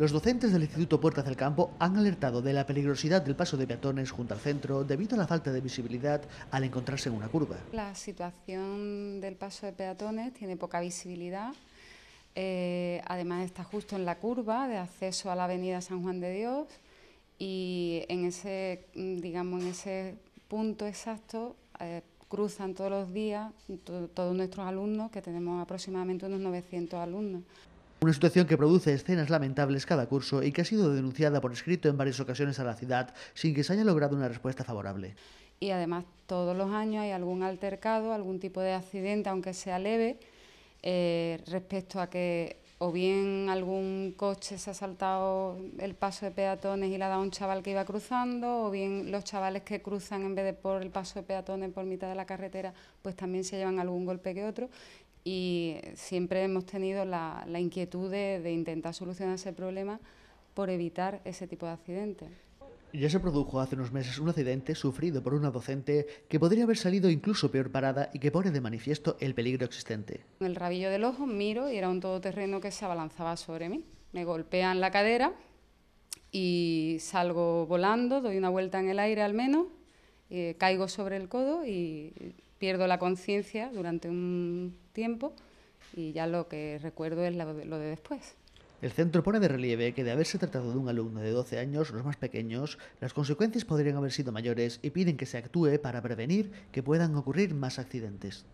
Los docentes del Instituto Puertas del Campo han alertado de la peligrosidad del paso de peatones junto al centro debido a la falta de visibilidad al encontrarse en una curva. La situación del paso de peatones tiene poca visibilidad. Eh, además está justo en la curva de acceso a la avenida San Juan de Dios y en ese, digamos, en ese punto exacto eh, cruzan todos los días todos nuestros alumnos, que tenemos aproximadamente unos 900 alumnos. Una situación que produce escenas lamentables cada curso y que ha sido denunciada por escrito en varias ocasiones a la ciudad sin que se haya logrado una respuesta favorable. Y además todos los años hay algún altercado, algún tipo de accidente, aunque sea leve, eh, respecto a que o bien algún coche se ha saltado el paso de peatones y le ha dado un chaval que iba cruzando, o bien los chavales que cruzan en vez de por el paso de peatones por mitad de la carretera, pues también se llevan algún golpe que otro y siempre hemos tenido la, inquietud de, intentar solucionar ese problema por evitar ese tipo de accidentes. Ya se produjo hace unos meses un accidente sufrido por una docente que podría haber salido incluso peor parada y que pone de manifiesto el peligro existente. En el rabillo del ojo miro y era un todoterreno que se abalanzaba sobre mí. Me golpean la cadera y salgo volando, doy una vuelta en el aire al menos eh, caigo sobre el codo y pierdo la conciencia durante un tiempo y ya lo que recuerdo es de, lo de después. El centro pone de relieve que de haberse tratado de un alumno de 12 años, los más pequeños, las consecuencias podrían haber sido mayores y piden que se actúe para prevenir que puedan ocurrir más accidentes.